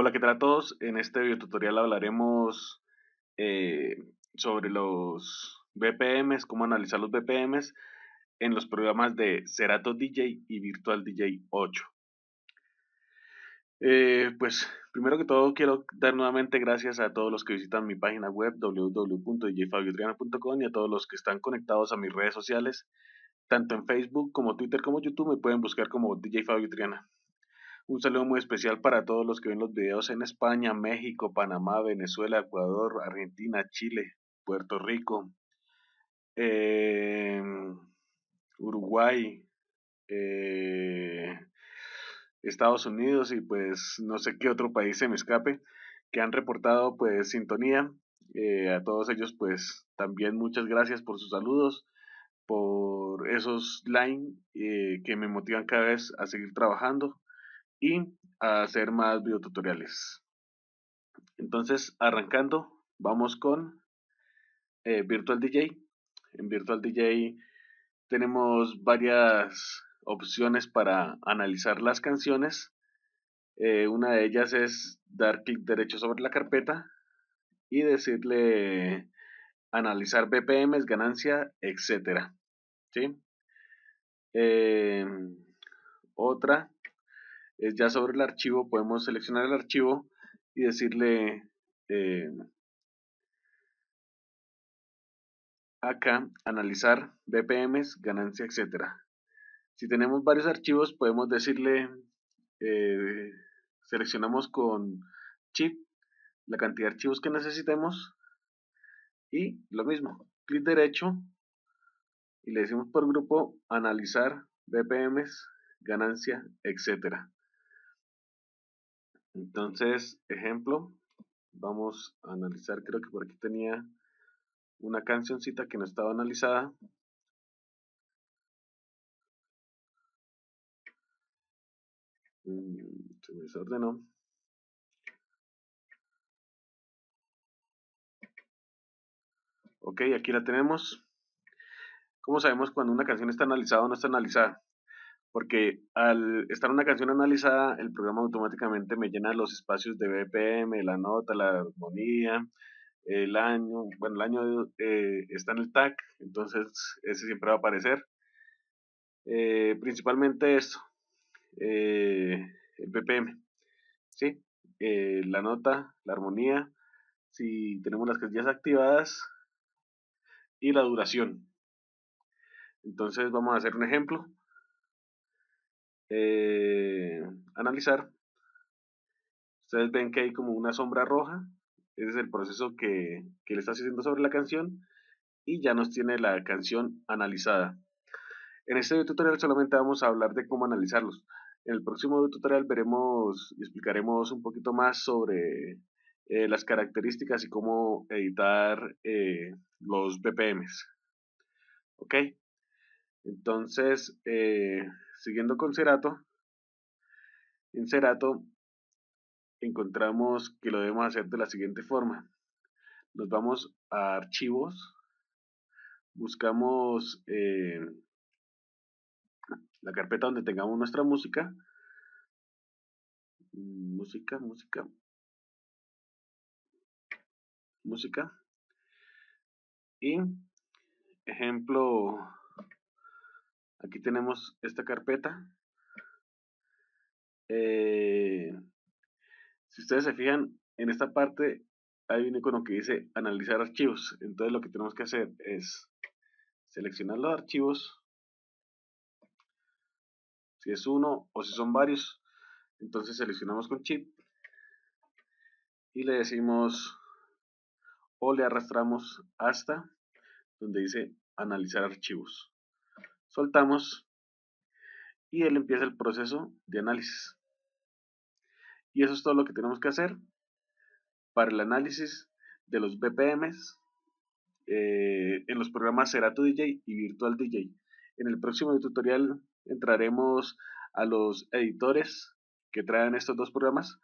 Hola, que tal a todos? En este video tutorial hablaremos eh, sobre los BPMs, cómo analizar los BPMs en los programas de Serato DJ y Virtual DJ 8. Eh, pues primero que todo quiero dar nuevamente gracias a todos los que visitan mi página web www.djfabiotriana.com y a todos los que están conectados a mis redes sociales, tanto en Facebook como Twitter como YouTube me pueden buscar como DJ Fabio un saludo muy especial para todos los que ven los videos en España, México, Panamá, Venezuela, Ecuador, Argentina, Chile, Puerto Rico, em, Uruguay, eh, Estados Unidos y pues no sé qué otro país se me escape, que han reportado pues sintonía. Eh, a todos ellos pues también muchas gracias por sus saludos, por esos line eh, que me motivan cada vez a seguir trabajando y hacer más videotutoriales. Entonces, arrancando, vamos con eh, Virtual DJ. En Virtual DJ tenemos varias opciones para analizar las canciones. Eh, una de ellas es dar clic derecho sobre la carpeta y decirle analizar BPMs, ganancia, etc. Eh, otra es ya sobre el archivo, podemos seleccionar el archivo y decirle eh, acá, analizar BPMs, ganancia, etcétera. Si tenemos varios archivos, podemos decirle, eh, seleccionamos con chip la cantidad de archivos que necesitemos y lo mismo, clic derecho y le decimos por grupo analizar BPMs, ganancia, etcétera. Entonces, ejemplo, vamos a analizar, creo que por aquí tenía una cancioncita que no estaba analizada. Mm, se me desordenó. Ok, aquí la tenemos. ¿Cómo sabemos cuando una canción está analizada o no está analizada? porque al estar una canción analizada, el programa automáticamente me llena los espacios de BPM, la nota, la armonía, el año, bueno, el año eh, está en el tag, entonces ese siempre va a aparecer. Eh, principalmente esto, eh, el BPM, ¿sí? la nota, la armonía, si tenemos las casillas activadas y la duración. Entonces vamos a hacer un ejemplo. Eh, analizar, ustedes ven que hay como una sombra roja. Ese es el proceso que, le está haciendo sobre la canción y ya nos tiene la canción analizada. En este tutorial solamente vamos a hablar de cómo analizarlos. En el próximo tutorial veremos y explicaremos un poquito más sobre eh, las características y cómo editar eh, los BPMs. ¿Ok? Entonces, eh, siguiendo con Cerato, en Cerato encontramos que lo debemos hacer de la siguiente forma. Nos vamos a archivos, buscamos eh, la carpeta donde tengamos nuestra música. Música, música. Música. Y ejemplo Aquí tenemos esta carpeta. Eh, si ustedes se fijan, en esta parte hay un icono que dice analizar archivos. Entonces lo que tenemos que hacer es seleccionar los archivos. Si es uno o si son varios. Entonces seleccionamos con chip. Y le decimos o le arrastramos hasta donde dice analizar archivos soltamos y él empieza el proceso de análisis. Y eso es todo lo que tenemos que hacer para el análisis de los BPMs eh, en los programas Serato DJ y Virtual DJ. En el próximo tutorial entraremos a los editores que traen estos dos programas